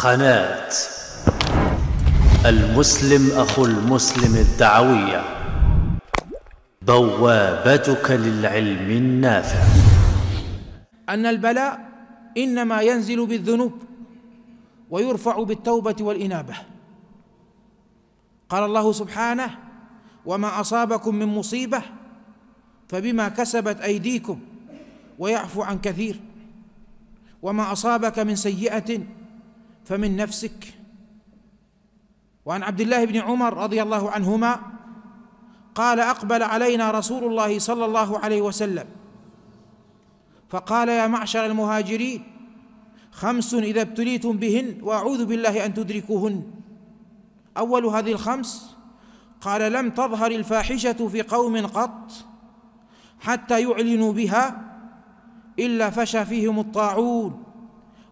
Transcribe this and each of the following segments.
قناة المسلم أخو المسلم الدعوية بوابتك للعلم النافع أن البلاء إنما ينزل بالذنوب ويرفع بالتوبة والإنابة قال الله سبحانه وما أصابكم من مصيبة فبما كسبت أيديكم ويعفو عن كثير وما أصابك من سيئة فمن نفسك وعن عبد الله بن عمر رضي الله عنهما قال اقبل علينا رسول الله صلى الله عليه وسلم فقال يا معشر المهاجرين خمس اذا ابتليتم بهن واعوذ بالله ان تدركوهن اول هذه الخمس قال لم تظهر الفاحشه في قوم قط حتى يعلنوا بها الا فشى فيهم الطاعون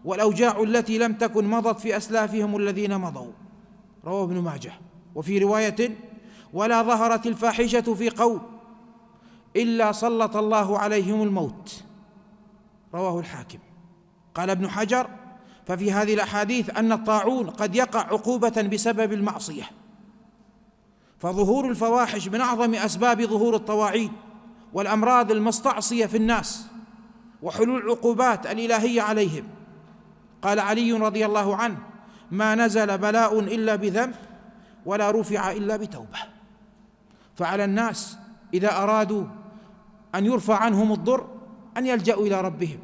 والأوجاع التي لم تكن مضت في أسلافهم الذين مضوا رواه ابن ماجه وفي رواية ولا ظهرت الفاحشة في قوم إلا سلط الله عليهم الموت رواه الحاكم قال ابن حجر ففي هذه الأحاديث أن الطاعون قد يقع عقوبة بسبب المعصية فظهور الفواحش من أعظم أسباب ظهور الطواعين والأمراض المستعصية في الناس وحلول العقوبات الإلهية عليهم قال علي رضي الله عنه ما نزل بلاء الا بذنب ولا رفع الا بتوبه فعلى الناس اذا ارادوا ان يرفع عنهم الضر ان يلجاوا الى ربهم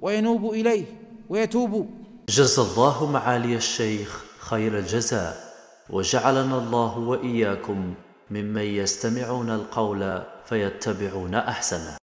وينوبوا اليه ويتوبوا جزى الله معالي الشيخ خير الجزاء وجعلنا الله واياكم ممن يستمعون القول فيتبعون احسنه